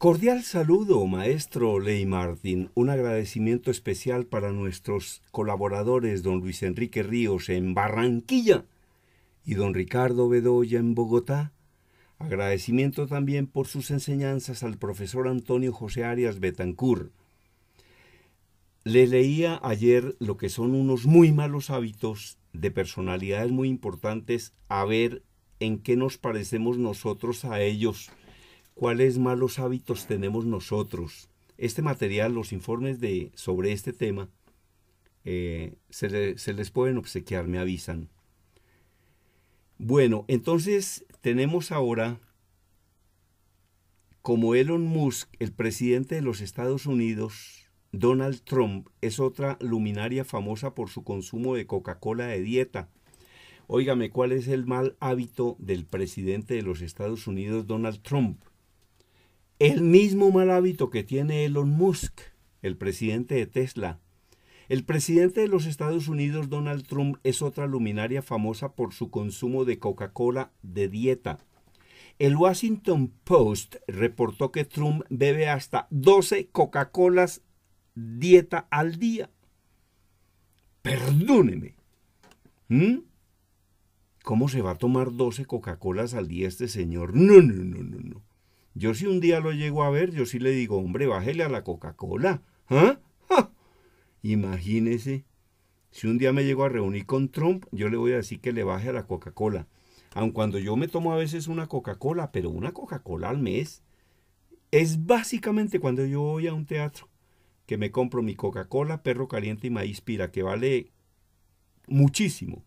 Cordial saludo, maestro Ley Martín. Un agradecimiento especial para nuestros colaboradores, don Luis Enrique Ríos en Barranquilla y don Ricardo Bedoya en Bogotá. Agradecimiento también por sus enseñanzas al profesor Antonio José Arias Betancur. Le leía ayer lo que son unos muy malos hábitos de personalidades muy importantes, a ver en qué nos parecemos nosotros a ellos cuáles malos hábitos tenemos nosotros. Este material, los informes de, sobre este tema, eh, se, se les pueden obsequiar, me avisan. Bueno, entonces tenemos ahora como Elon Musk, el presidente de los Estados Unidos, Donald Trump es otra luminaria famosa por su consumo de Coca-Cola de dieta. Óigame, ¿cuál es el mal hábito del presidente de los Estados Unidos, Donald Trump? El mismo mal hábito que tiene Elon Musk, el presidente de Tesla. El presidente de los Estados Unidos, Donald Trump, es otra luminaria famosa por su consumo de Coca-Cola de dieta. El Washington Post reportó que Trump bebe hasta 12 Coca-Colas dieta al día. Perdóneme. ¿Mm? ¿Cómo se va a tomar 12 Coca-Colas al día este señor? No, no, no, no, no. Yo si un día lo llego a ver, yo sí le digo, hombre, bájele a la Coca-Cola. ¿Ah? Imagínese, si un día me llego a reunir con Trump, yo le voy a decir que le baje a la Coca-Cola. Aun cuando yo me tomo a veces una Coca-Cola, pero una Coca-Cola al mes, es básicamente cuando yo voy a un teatro, que me compro mi Coca-Cola, perro caliente y maíz pira, que vale muchísimo.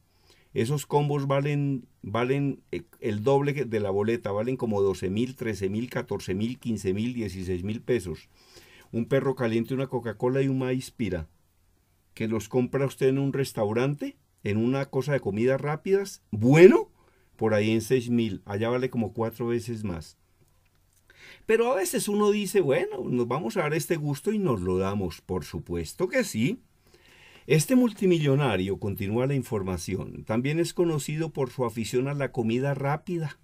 Esos combos valen, valen eh, el doble de la boleta, valen como 12 mil, 13 mil, 14 mil, 15 mil, 16 mil pesos. Un perro caliente, una Coca-Cola y un maíz pira, que los compra usted en un restaurante, en una cosa de comidas rápidas, bueno, por ahí en 6 mil, allá vale como cuatro veces más. Pero a veces uno dice, bueno, nos vamos a dar este gusto y nos lo damos, por supuesto que sí. Este multimillonario, continúa la información, también es conocido por su afición a la comida rápida.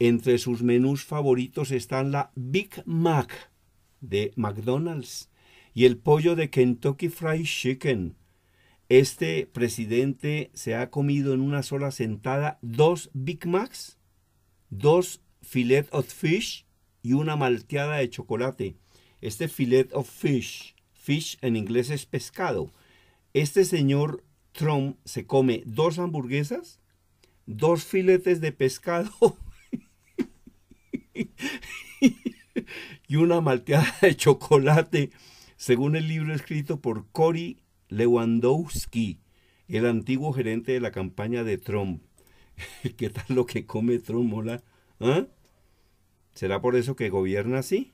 Entre sus menús favoritos están la Big Mac de McDonald's y el pollo de Kentucky Fried Chicken. Este presidente se ha comido en una sola sentada dos Big Macs, dos filet of fish y una malteada de chocolate. Este filet of fish, fish en inglés es pescado, este señor Trump se come dos hamburguesas, dos filetes de pescado y una malteada de chocolate, según el libro escrito por Cory Lewandowski, el antiguo gerente de la campaña de Trump. ¿Qué tal lo que come Trump, mola? ¿Ah? ¿Será por eso que gobierna así?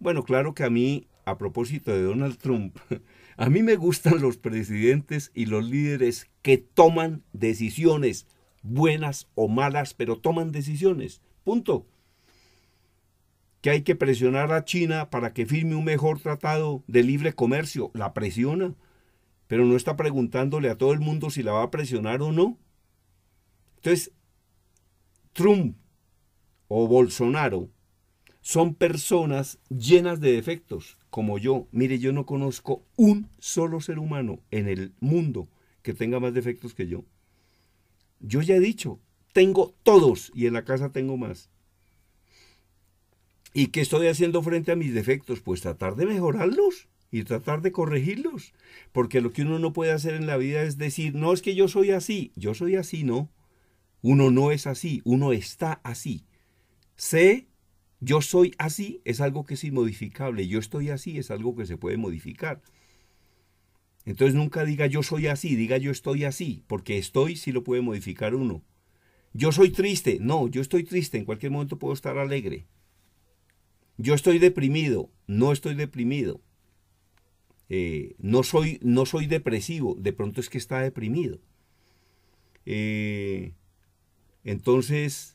Bueno, claro que a mí, a propósito de Donald Trump, A mí me gustan los presidentes y los líderes que toman decisiones, buenas o malas, pero toman decisiones. Punto. Que hay que presionar a China para que firme un mejor tratado de libre comercio. La presiona, pero no está preguntándole a todo el mundo si la va a presionar o no. Entonces, Trump o Bolsonaro son personas llenas de defectos, como yo. Mire, yo no conozco un solo ser humano en el mundo que tenga más defectos que yo. Yo ya he dicho, tengo todos y en la casa tengo más. ¿Y qué estoy haciendo frente a mis defectos? Pues tratar de mejorarlos y tratar de corregirlos. Porque lo que uno no puede hacer en la vida es decir, no es que yo soy así, yo soy así, no. Uno no es así, uno está así. Sé yo soy así es algo que es inmodificable. Yo estoy así es algo que se puede modificar. Entonces nunca diga yo soy así, diga yo estoy así, porque estoy sí lo puede modificar uno. Yo soy triste, no, yo estoy triste, en cualquier momento puedo estar alegre. Yo estoy deprimido, no estoy deprimido. Eh, no, soy, no soy depresivo, de pronto es que está deprimido. Eh, entonces,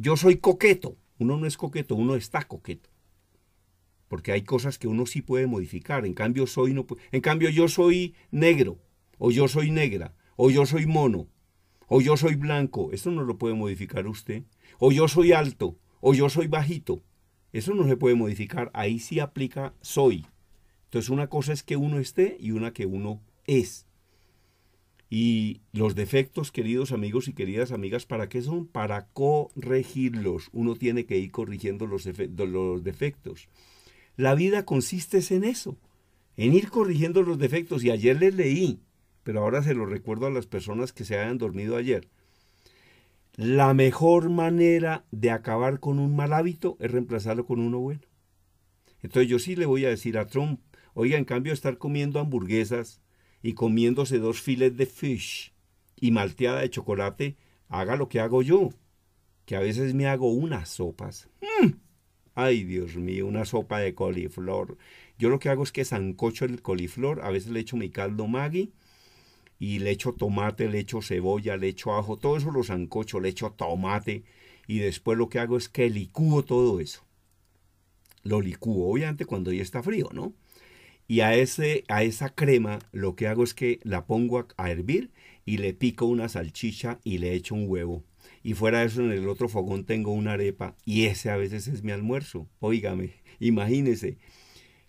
yo soy coqueto. Uno no es coqueto, uno está coqueto. Porque hay cosas que uno sí puede modificar. En cambio, soy no, en cambio yo soy negro, o yo soy negra, o yo soy mono, o yo soy blanco. Eso no lo puede modificar usted. O yo soy alto, o yo soy bajito. Eso no se puede modificar. Ahí sí aplica soy. Entonces una cosa es que uno esté y una que uno es. Y los defectos, queridos amigos y queridas amigas, ¿para qué son? Para corregirlos. Uno tiene que ir corrigiendo los, defectos. La vida consiste en eso, en ir corrigiendo los defectos. Y ayer les leí, pero ahora se lo recuerdo a las personas que se hayan dormido ayer. La mejor manera de acabar con un mal hábito es reemplazarlo con uno bueno. Entonces yo sí le voy a decir a Trump, oiga, en cambio estar comiendo hamburguesas, y comiéndose dos filets de fish y malteada de chocolate, haga lo que hago yo, que a veces me hago unas sopas. Mm. Ay, Dios mío, una sopa de coliflor. Yo lo que hago es que zancocho el coliflor, a veces le echo mi caldo Maggi y le echo tomate, le echo cebolla, le echo ajo, todo eso lo zancocho, le echo tomate y después lo que hago es que licúo todo eso. Lo licúo, obviamente cuando ya está frío, ¿no? Y a, ese, a esa crema lo que hago es que la pongo a, hervir y le pico una salchicha y le echo un huevo. Y fuera de eso, en el otro fogón tengo una arepa y ese a veces es mi almuerzo. Óigame, imagínese,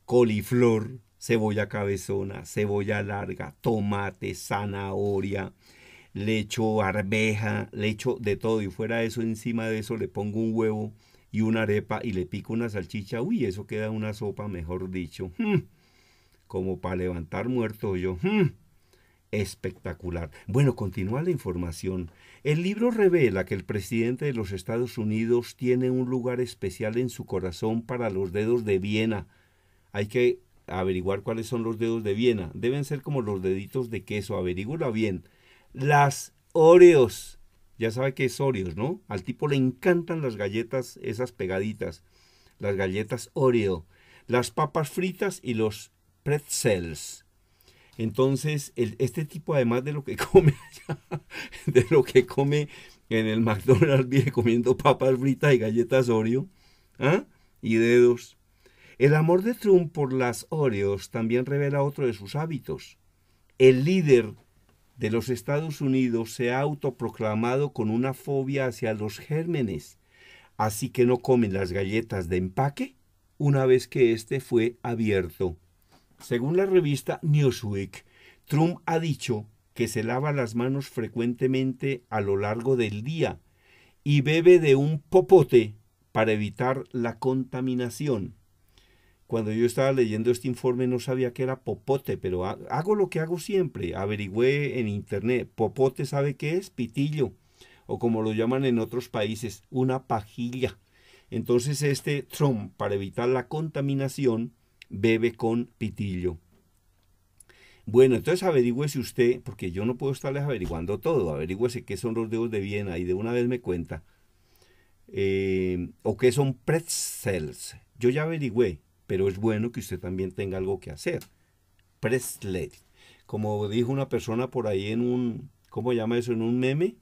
coliflor, cebolla cabezona, cebolla larga, tomate, zanahoria, le echo arveja, le echo de todo y fuera de eso, encima de eso le pongo un huevo y una arepa y le pico una salchicha. Uy, eso queda una sopa, mejor dicho. Mm como para levantar muerto yo. Hmm, espectacular. Bueno, continúa la información. El libro revela que el presidente de los Estados Unidos tiene un lugar especial en su corazón para los dedos de Viena. Hay que averiguar cuáles son los dedos de Viena. Deben ser como los deditos de queso. Averígula bien. Las Oreos. Ya sabe que es Oreos, ¿no? Al tipo le encantan las galletas, esas pegaditas. Las galletas Oreo. Las papas fritas y los cells. Entonces, este tipo, además de lo que come de lo que come en el McDonald's, viene comiendo papas fritas y galletas Oreo, ¿ah? y dedos. El amor de Trump por las Oreos también revela otro de sus hábitos. El líder de los Estados Unidos se ha autoproclamado con una fobia hacia los gérmenes, así que no comen las galletas de empaque una vez que este fue abierto. Según la revista Newsweek, Trump ha dicho que se lava las manos frecuentemente a lo largo del día y bebe de un popote para evitar la contaminación. Cuando yo estaba leyendo este informe no sabía que era popote, pero hago lo que hago siempre, averigüé en internet. Popote sabe qué es, pitillo, o como lo llaman en otros países, una pajilla. Entonces este Trump, para evitar la contaminación, bebe con pitillo. Bueno, entonces averigüese usted, porque yo no puedo estarles averiguando todo, averigüese qué son los dedos de Viena y de una vez me cuenta, eh, o qué son pretzels. Yo ya averigüé, pero es bueno que usted también tenga algo que hacer. Pretzels. Como dijo una persona por ahí en un, ¿cómo llama eso? En un meme,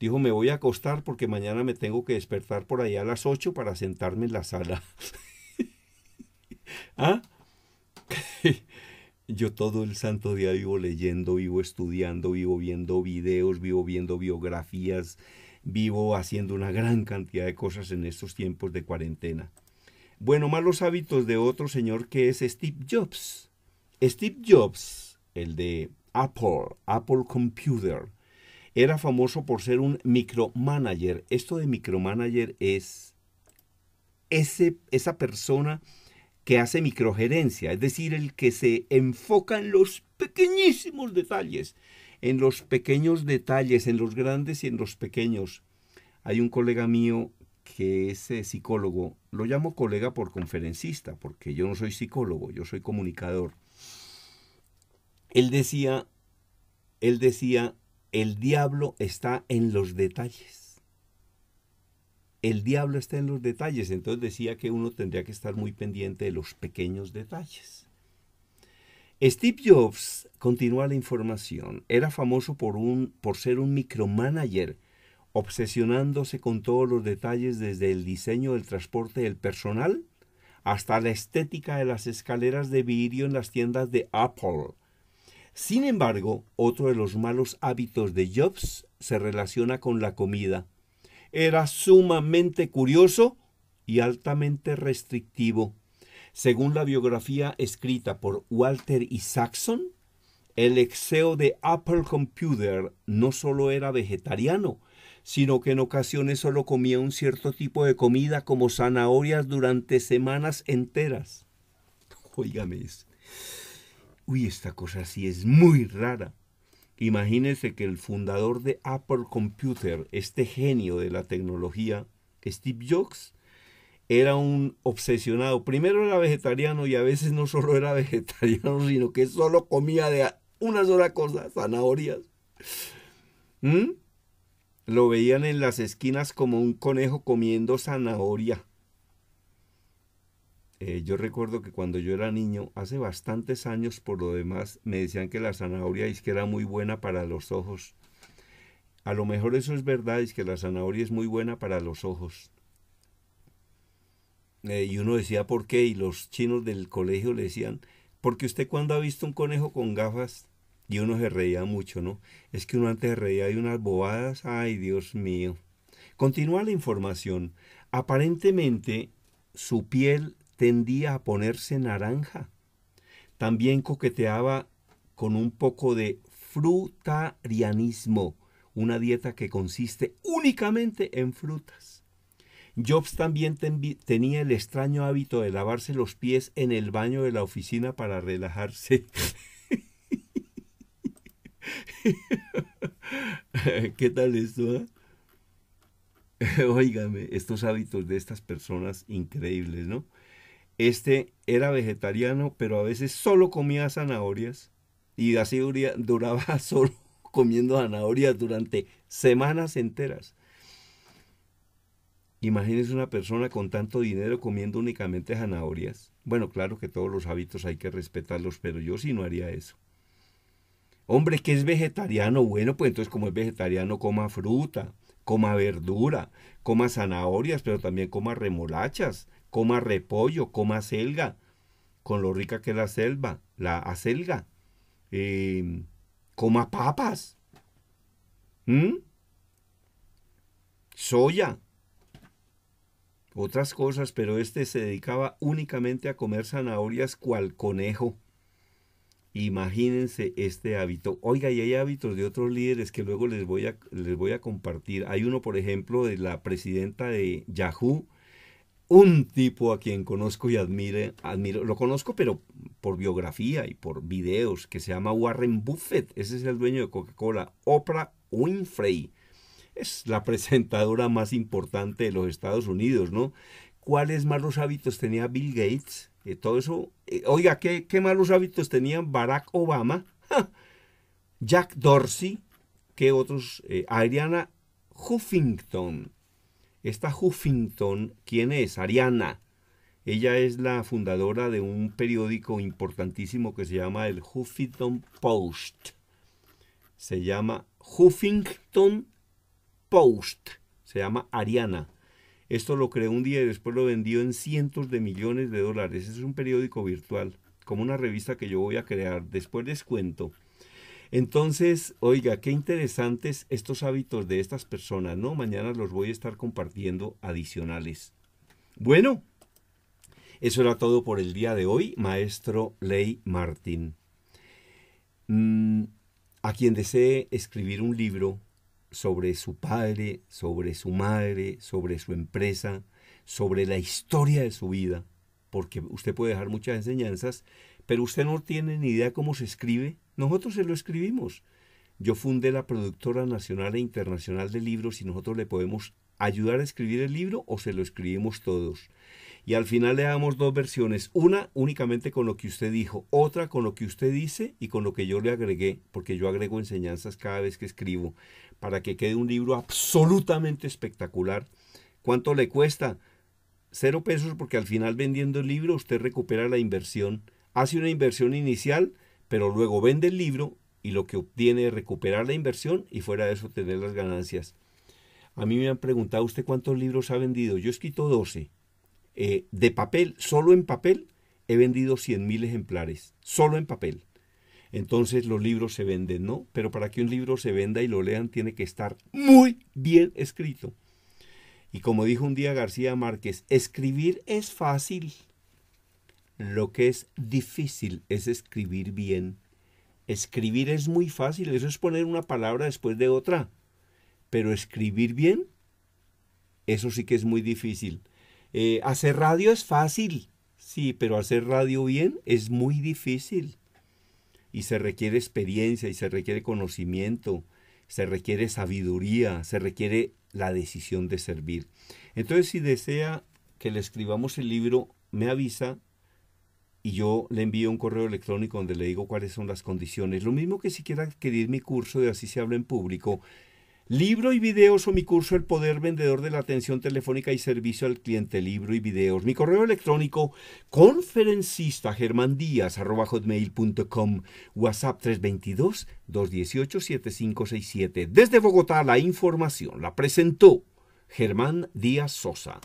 dijo, me voy a acostar porque mañana me tengo que despertar por ahí a las 8 para sentarme en la sala. ¿Ah? Yo todo el santo día vivo leyendo, vivo estudiando, vivo viendo videos, vivo viendo biografías, vivo haciendo una gran cantidad de cosas en estos tiempos de cuarentena. Bueno, malos hábitos de otro señor que es Steve Jobs. Steve Jobs, el de Apple, Apple Computer, era famoso por ser un micromanager. Esto de micromanager es ese, esa persona que hace microgerencia, es decir, el que se enfoca en los pequeñísimos detalles, en los pequeños detalles, en los grandes y en los pequeños. Hay un colega mío que es eh, psicólogo, lo llamo colega por conferencista, porque yo no soy psicólogo, yo soy comunicador. Él decía, él decía, el diablo está en los detalles el diablo está en los detalles, entonces decía que uno tendría que estar muy pendiente de los pequeños detalles. Steve Jobs, continúa la información, era famoso por, un, por ser un micromanager, obsesionándose con todos los detalles desde el diseño del transporte del personal hasta la estética de las escaleras de vidrio en las tiendas de Apple. Sin embargo, otro de los malos hábitos de Jobs se relaciona con la comida era sumamente curioso y altamente restrictivo. Según la biografía escrita por Walter e. Saxon, el exeo de Apple Computer no solo era vegetariano, sino que en ocasiones solo comía un cierto tipo de comida como zanahorias durante semanas enteras. Óigame Uy, esta cosa sí es muy rara. Imagínense que el fundador de Apple Computer, este genio de la tecnología, Steve Jobs, era un obsesionado. Primero era vegetariano y a veces no solo era vegetariano, sino que solo comía de una sola cosa, zanahorias. ¿Mm? Lo veían en las esquinas como un conejo comiendo zanahoria. Eh, yo recuerdo que cuando yo era niño, hace bastantes años por lo demás, me decían que la zanahoria es que era muy buena para los ojos. A lo mejor eso es verdad, es que la zanahoria es muy buena para los ojos. Eh, y uno decía por qué, y los chinos del colegio le decían, porque usted cuando ha visto un conejo con gafas, y uno se reía mucho, ¿no? Es que uno antes reía de unas bobadas, ay Dios mío. Continúa la información. Aparentemente, su piel tendía a ponerse naranja. También coqueteaba con un poco de frutarianismo, una dieta que consiste únicamente en frutas. Jobs también tenía el extraño hábito de lavarse los pies en el baño de la oficina para relajarse. ¿Qué tal esto? Ah? Óigame, estos hábitos de estas personas increíbles, ¿no? Este era vegetariano, pero a veces solo comía zanahorias y así duraba solo comiendo zanahorias durante semanas enteras. Imagínense una persona con tanto dinero comiendo únicamente zanahorias. Bueno, claro que todos los hábitos hay que respetarlos, pero yo sí no haría eso. Hombre, que es vegetariano, bueno, pues entonces como es vegetariano, coma fruta, coma verdura, coma zanahorias, pero también coma remolachas, coma repollo, coma selga, con lo rica que es la selva, la acelga, em, coma papas, soya, otras cosas, pero este se dedicaba únicamente a comer zanahorias cual conejo. Imagínense este hábito. Oiga, y hay hábitos de otros líderes que luego les voy a, les voy a compartir. Hay uno, por ejemplo, de la presidenta de Yahoo, un tipo a quien conozco y admire, admiro, lo conozco, pero por biografía y por videos, que se llama Warren Buffett. Ese es el dueño de Coca-Cola. Oprah Winfrey es la presentadora más importante de los Estados Unidos, ¿no? ¿Cuáles malos hábitos tenía Bill Gates? Eh, todo eso. Eh, oiga, ¿qué, malos hábitos tenían Barack Obama? Jack Dorsey. ¿Qué otros? Eh, Ariana Huffington esta Huffington, ¿quién es? Ariana. Ella es la fundadora de un periódico importantísimo que se llama el Huffington Post. Se llama Huffington Post. Se llama Ariana. Esto lo creó un día y después lo vendió en cientos de millones de dólares. Es un periódico virtual, como una revista que yo voy a crear. Después les cuento. Entonces, oiga, qué interesantes estos hábitos de estas personas, ¿no? Mañana los voy a estar compartiendo adicionales. Bueno, eso era todo por el día de hoy, maestro Ley Martín. Mm, a quien desee escribir un libro sobre su padre, sobre su madre, sobre su empresa, sobre la historia de su vida, porque usted puede dejar muchas enseñanzas, pero usted no tiene ni idea cómo se escribe. Nosotros se lo escribimos. Yo fundé la productora nacional e internacional de libros y nosotros le podemos ayudar a escribir el libro o se lo escribimos todos. Y al final le damos dos versiones, una únicamente con lo que usted dijo, otra con lo que usted dice y con lo que yo le agregué, porque yo agrego enseñanzas cada vez que escribo, para que quede un libro absolutamente espectacular. ¿Cuánto le cuesta? cero pesos porque al final vendiendo el libro usted recupera la inversión, hace una inversión inicial, pero luego vende el libro y lo que obtiene es recuperar la inversión y fuera de eso tener las ganancias. A mí me han preguntado usted cuántos libros ha vendido. Yo he escrito 12. Eh, de papel, solo en papel, he vendido 100.000 ejemplares, solo en papel. Entonces los libros se venden, ¿no? Pero para que un libro se venda y lo lean tiene que estar muy bien escrito. Y como dijo un día García Márquez, escribir es fácil. Lo que es difícil es escribir bien. Escribir es muy fácil, eso es poner una palabra después de otra. Pero escribir bien, eso sí que es muy difícil. Eh, hacer radio es fácil, sí, pero hacer radio bien es muy difícil. Y se requiere experiencia, y se requiere conocimiento, se requiere sabiduría, se requiere la decisión de servir. Entonces, si desea que le escribamos el libro, me avisa y yo le envío un correo electrónico donde le digo cuáles son las condiciones. Lo mismo que si quiera adquirir mi curso de Así se habla en público, Libro y videos o mi curso El Poder Vendedor de la Atención Telefónica y Servicio al Cliente, libro y videos. Mi correo electrónico conferencista hotmail.com WhatsApp 322-218-7567. Desde Bogotá la información la presentó Germán Díaz Sosa.